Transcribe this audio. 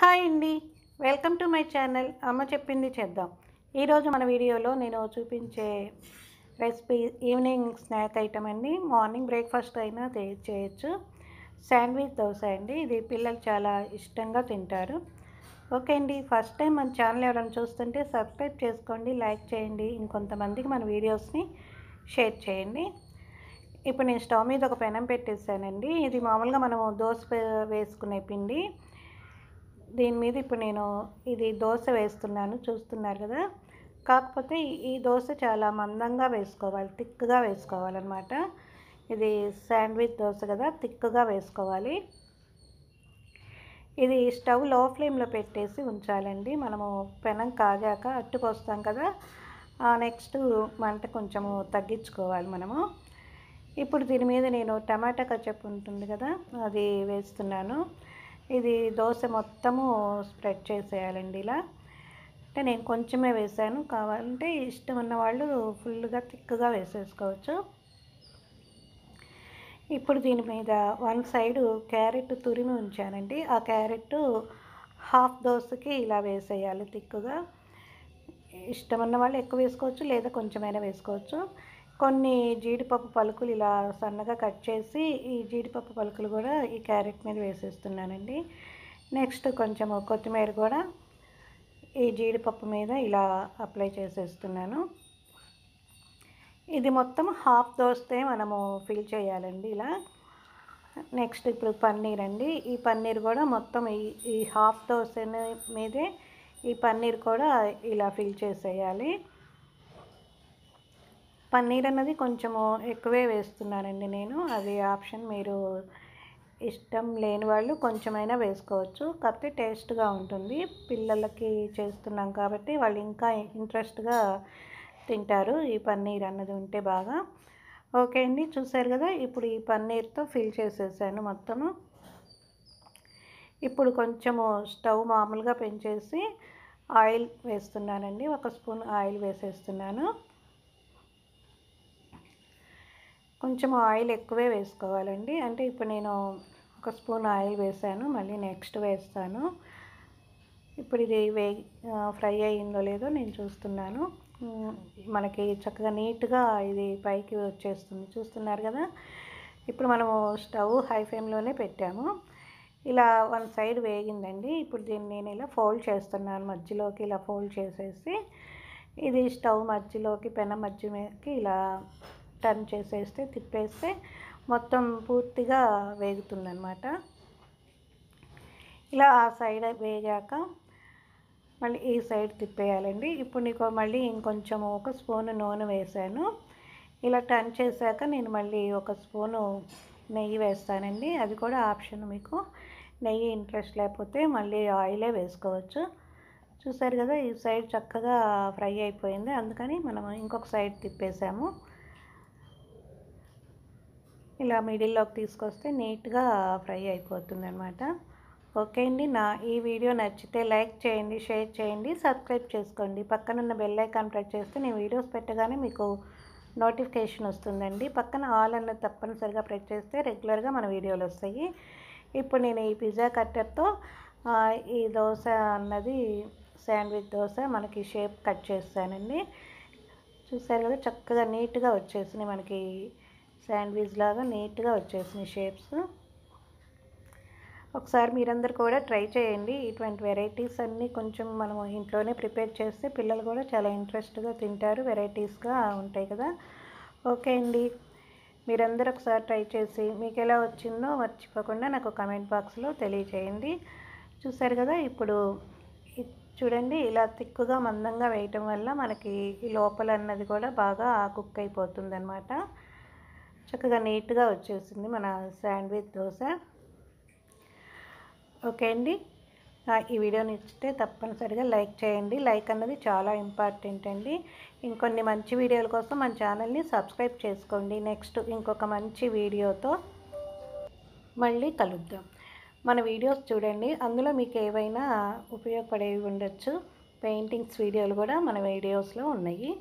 hi అండి welcome to my channel అమ్మ చెప్పింది చేద్దాం ఈరోజు మన వీడియోలో నేను చూపించే రెసిపీ ఈవినింగ్ స్నాక్ ఐటమ్ అండి మార్నింగ్ బ్రేక్ఫాస్ట్ అయినా చేయొచ్చు శాండ్విచ్ దోశ అండి ఇది పిల్లలు చాలా ఇష్టంగా తింటారు ఓకే అండి ఫస్ట్ టైం మన ఛానల్ ఎవరైనా చూస్తుంటే సబ్స్క్రైబ్ చేసుకోండి లైక్ చేయండి ఇంకొంతమందికి మన వీడియోస్ని షేర్ చేయండి ఇప్పుడు నేను స్టవ్ మీద ఒక పెనం పెట్టేసానండి ఇది మామూలుగా మనము దోశ వేసుకునే పిండి దీని మీద ఇప్పుడు నేను ఇది దోశ వేస్తున్నాను చూస్తున్నారు కదా కాకపోతే ఈ దోశ చాలా మందంగా వేసుకోవాలి థిక్గా వేసుకోవాలన్నమాట ఇది శాండ్విచ్ దోశ కదా థిక్గా వేసుకోవాలి ఇది స్టవ్ లో ఫ్లేమ్లో పెట్టేసి ఉంచాలండి మనము పెనం కాగాక అట్టుకొస్తాం కదా నెక్స్ట్ మంట కొంచెము తగ్గించుకోవాలి మనము ఇప్పుడు దీని మీద నేను టమాటా కచ్చప్ ఉంటుంది కదా అది వేస్తున్నాను ఇది దోశ మొత్తము స్ప్రెడ్ చేసేయాలండి ఇలా అంటే నేను కొంచెమే వేసాను కావాలంటే ఇష్టం ఉన్న వాళ్ళు ఫుల్గా థిక్గా వేసేసుకోవచ్చు ఇప్పుడు దీని మీద వన్ సైడ్ క్యారెట్ తురిమి ఉంచానండి ఆ క్యారెట్ హాఫ్ దోశకి ఇలా వేసేయాలి థిక్గా ఇష్టం ఉన్న వాళ్ళు ఎక్కువ వేసుకోవచ్చు లేదా కొంచెమైనా వేసుకోవచ్చు కొన్ని జీడిపప్పు పలుకులు ఇలా సన్నగా కట్ చేసి ఈ జీడిపప్పు పలుకులు కూడా ఈ క్యారెట్ మీద వేసేస్తున్నానండి నెక్స్ట్ కొంచెం కొత్తిమీర కూడా ఈ జీడిపప్పు మీద ఇలా అప్లై చేసేస్తున్నాను ఇది మొత్తం హాఫ్ దోస్తే మనము ఫిల్ చేయాలండి ఇలా నెక్స్ట్ ఇప్పుడు పన్నీర్ అండి ఈ పన్నీర్ కూడా మొత్తం ఈ ఈ హాఫ్ దోశ మీదే ఈ పన్నీర్ కూడా ఇలా ఫిల్ చేసేయాలి పన్నీర్ అన్నది కొంచెము ఎక్కువే వేస్తున్నానండి నేను అది ఆప్షన్ మీరు ఇష్టం లేని వాళ్ళు కొంచెమైనా వేసుకోవచ్చు కాకపోతే టేస్ట్గా ఉంటుంది పిల్లలకి చేస్తున్నాం కాబట్టి వాళ్ళు ఇంకా ఇంట్రెస్ట్గా తింటారు ఈ పన్నీర్ అన్నది ఉంటే బాగా ఓకే అండి చూసారు కదా ఇప్పుడు ఈ పన్నీర్తో ఫిల్ చేసేసాను మొత్తము ఇప్పుడు కొంచెము స్టవ్ మామూలుగా పెంచేసి ఆయిల్ వేస్తున్నానండి ఒక స్పూన్ ఆయిల్ వేసేస్తున్నాను కొంచెం ఆయిల్ ఎక్కువే వేసుకోవాలండి అంటే ఇప్పుడు నేను ఒక స్పూన్ ఆయిల్ వేసాను మళ్ళీ నెక్స్ట్ వేస్తాను ఇప్పుడు ఇది వే ఫ్రై అయ్యిందో లేదో నేను చూస్తున్నాను మనకి చక్కగా నీట్గా ఇది పైకి వచ్చేస్తుంది చూస్తున్నారు కదా ఇప్పుడు మనము స్టవ్ హై ఫ్లేమ్లోనే పెట్టాము ఇలా వన్ సైడ్ వేగిందండి ఇప్పుడు దీన్ని నేను ఇలా ఫోల్డ్ చేస్తున్నాను మధ్యలోకి ఇలా ఫోల్డ్ చేసేసి ఇది స్టవ్ మధ్యలోకి పెన మధ్యలోకి ఇలా టర్న్ చేసేస్తే తిప్పేస్తే మొత్తం పూర్తిగా వేగుతుందనమాట ఇలా ఆ సైడ్ వేగాక మళ్ళీ ఈ సైడ్ తిప్పేయాలండి ఇప్పుడు నీకు మళ్ళీ ఇంకొంచెం ఒక స్పూన్ నూనె వేసాను ఇలా టర్న్ చేశాక నేను మళ్ళీ ఒక స్పూను నెయ్యి వేస్తానండి అది కూడా ఆప్షన్ మీకు నెయ్యి ఇంట్రెస్ట్ లేకపోతే మళ్ళీ ఆయిలే వేసుకోవచ్చు చూసారు కదా ఈ సైడ్ చక్కగా ఫ్రై అయిపోయింది అందుకని మనం ఇంకొక సైడ్ తిప్పేసాము ఇలా మిడిల్లోకి తీసుకొస్తే నీట్గా ఫ్రై అయిపోతుంది అనమాట ఓకే అండి నా ఈ వీడియో నచ్చితే లైక్ చేయండి షేర్ చేయండి సబ్స్క్రైబ్ చేసుకోండి పక్కనున్న బెల్ ఐకాన్ ప్రెస్ చేస్తే నేను వీడియోస్ పెట్టగానే మీకు నోటిఫికేషన్ వస్తుందండి పక్కన ఆల్ అన్నది తప్పనిసరిగా ప్రెస్ చేస్తే రెగ్యులర్గా మన వీడియోలు వస్తాయి ఇప్పుడు నేను ఈ పిజ్జా కట్టర్తో ఈ దోశ అన్నది శాండ్విచ్ దోశ మనకి షేప్ కట్ చేస్తానండి చూసారు కదా చక్కగా నీట్గా వచ్చేసినాయి మనకి శాండ్విచ్ లాగా నీట్గా వచ్చేసినాయి షేప్స్ ఒకసారి మీరందరు కూడా ట్రై చేయండి ఇటువంటి వెరైటీస్ అన్నీ కొంచెం మనం ఇంట్లోనే ప్రిపేర్ చేస్తే పిల్లలు కూడా చాలా ఇంట్రెస్ట్గా తింటారు వెరైటీస్గా ఉంటాయి కదా ఓకే అండి మీరందరూ ఒకసారి ట్రై చేసి మీకు ఎలా వచ్చిందో మర్చిపోకుండా నాకు కమెంట్ బాక్స్లో తెలియచేయండి చూసారు కదా ఇప్పుడు చూడండి ఇలా తిక్కుగా మందంగా వేయటం వల్ల మనకి లోపల అన్నది కూడా బాగా కుక్ అయిపోతుంది చక్కగా నీట్గా వచ్చేసింది మన శాండ్విచ్ దోశ ఓకే అండి ఈ వీడియో నచ్చితే తప్పనిసరిగా లైక్ చేయండి లైక్ అన్నది చాలా ఇంపార్టెంట్ అండి ఇంకొన్ని మంచి వీడియోల కోసం మన ఛానల్ని సబ్స్క్రైబ్ చేసుకోండి నెక్స్ట్ ఇంకొక మంచి వీడియోతో మళ్ళీ కలుద్దాం మన వీడియోస్ చూడండి అందులో మీకు ఏవైనా ఉపయోగపడేవి ఉండొచ్చు పెయింటింగ్స్ వీడియోలు కూడా మన వీడియోస్లో ఉన్నాయి